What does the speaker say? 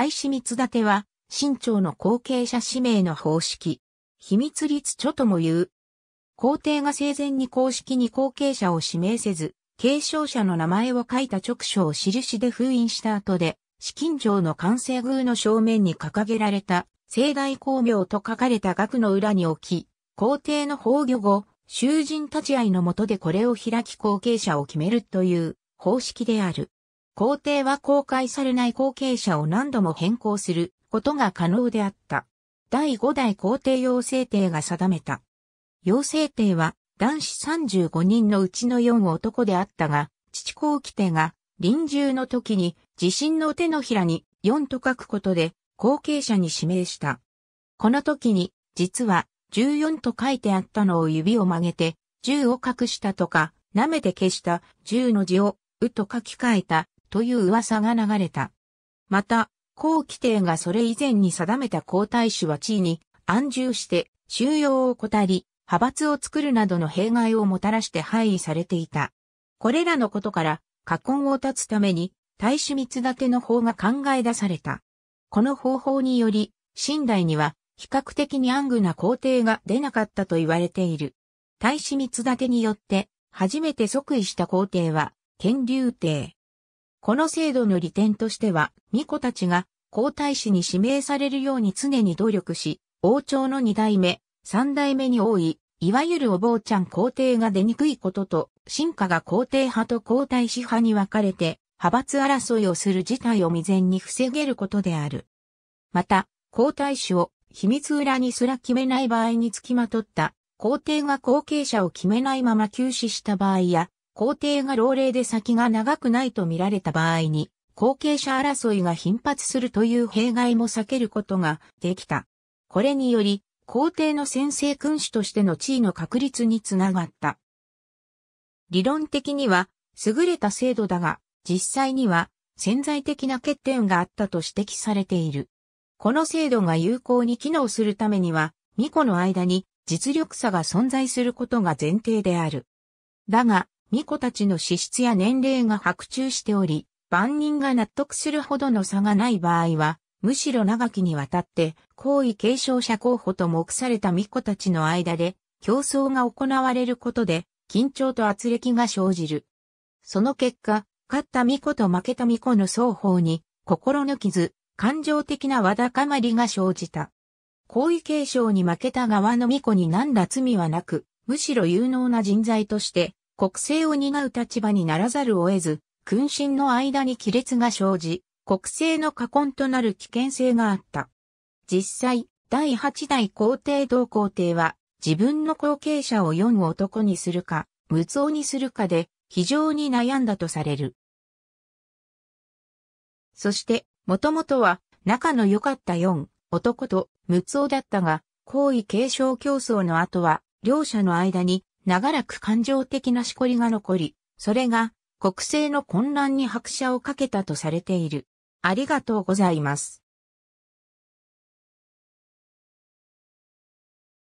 大使密立は、清朝の後継者指名の方式。秘密律著とも言う。皇帝が生前に公式に後継者を指名せず、継承者の名前を書いた直書を印で封印した後で、資金上の完成宮の正面に掲げられた、盛大公明と書かれた額の裏に置き、皇帝の崩御後、囚人立ち会いのもとでこれを開き後継者を決めるという方式である。皇帝は公開されない後継者を何度も変更することが可能であった。第5代皇帝養成帝が定めた。養成帝は男子35人のうちの4男であったが、父皇帝が臨終の時に自身の手のひらに4と書くことで後継者に指名した。この時に実は14と書いてあったのを指を曲げて10を隠したとか、舐めて消した10の字をうと書き換えたという噂が流れた。また、高規定がそれ以前に定めた皇太子は地位に安住して収容を怠り、派閥を作るなどの弊害をもたらして廃位されていた。これらのことから、過根を断つために、大使密立ての法が考え出された。この方法により、新代には、比較的に暗愚な皇帝が出なかったと言われている。大使密立てによって、初めて即位した皇帝は、天竜帝。この制度の利点としては、巫女たちが皇太子に指名されるように常に努力し、王朝の二代目、三代目に多い、いわゆるお坊ちゃん皇帝が出にくいことと、進化が皇帝派と皇太子派に分かれて、派閥争いをする事態を未然に防げることである。また、皇太子を秘密裏にすら決めない場合につきまとった、皇帝が後継者を決めないまま休止した場合や、皇帝が老齢で先が長くないと見られた場合に、後継者争いが頻発するという弊害も避けることができた。これにより、皇帝の先制君主としての地位の確立につながった。理論的には、優れた制度だが、実際には潜在的な欠点があったと指摘されている。この制度が有効に機能するためには、巫個の間に実力差が存在することが前提である。だが、巫女たちの資質や年齢が白昼しており、万人が納得するほどの差がない場合は、むしろ長きにわたって、皇位継承者候補と目された巫女たちの間で、競争が行われることで、緊張と圧力が生じる。その結果、勝った巫女と負けた巫女の双方に、心の傷、感情的なわだかまりが生じた。皇位継承に負けた側の巫女に何ら罪はなく、むしろ有能な人材として、国政を担う立場にならざるを得ず、君臣の間に亀裂が生じ、国政の禍根となる危険性があった。実際、第8代皇帝同皇帝は、自分の後継者を4男にするか、無双にするかで、非常に悩んだとされる。そして、もともとは、仲の良かった4男と無双だったが、皇位継承競争の後は、両者の間に長らく感情的なしこりが残り、それが国政の混乱に拍車をかけたとされている。ありがとうございます。